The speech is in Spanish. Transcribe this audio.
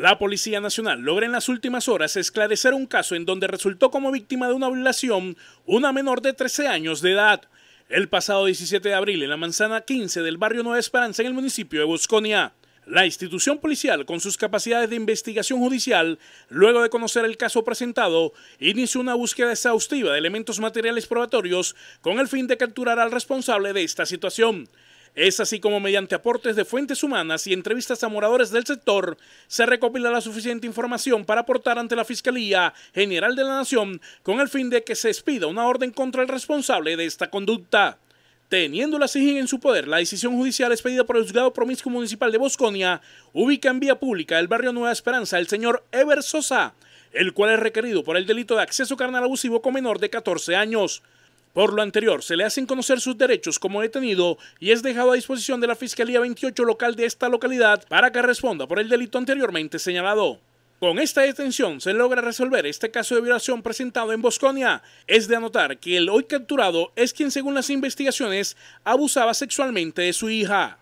La Policía Nacional logra en las últimas horas esclarecer un caso en donde resultó como víctima de una violación una menor de 13 años de edad. El pasado 17 de abril en la manzana 15 del barrio Nueva Esperanza en el municipio de Bosconia. La institución policial, con sus capacidades de investigación judicial, luego de conocer el caso presentado, inició una búsqueda exhaustiva de elementos materiales probatorios con el fin de capturar al responsable de esta situación. Es así como mediante aportes de fuentes humanas y entrevistas a moradores del sector, se recopila la suficiente información para aportar ante la Fiscalía General de la Nación con el fin de que se expida una orden contra el responsable de esta conducta. Teniendo la SIGIN en su poder, la decisión judicial expedida por el juzgado promiscuo municipal de Bosconia ubica en vía pública el barrio Nueva Esperanza el señor Ever Sosa, el cual es requerido por el delito de acceso carnal abusivo con menor de 14 años. Por lo anterior, se le hacen conocer sus derechos como detenido y es dejado a disposición de la Fiscalía 28 local de esta localidad para que responda por el delito anteriormente señalado. Con esta detención se logra resolver este caso de violación presentado en Bosconia. Es de anotar que el hoy capturado es quien, según las investigaciones, abusaba sexualmente de su hija.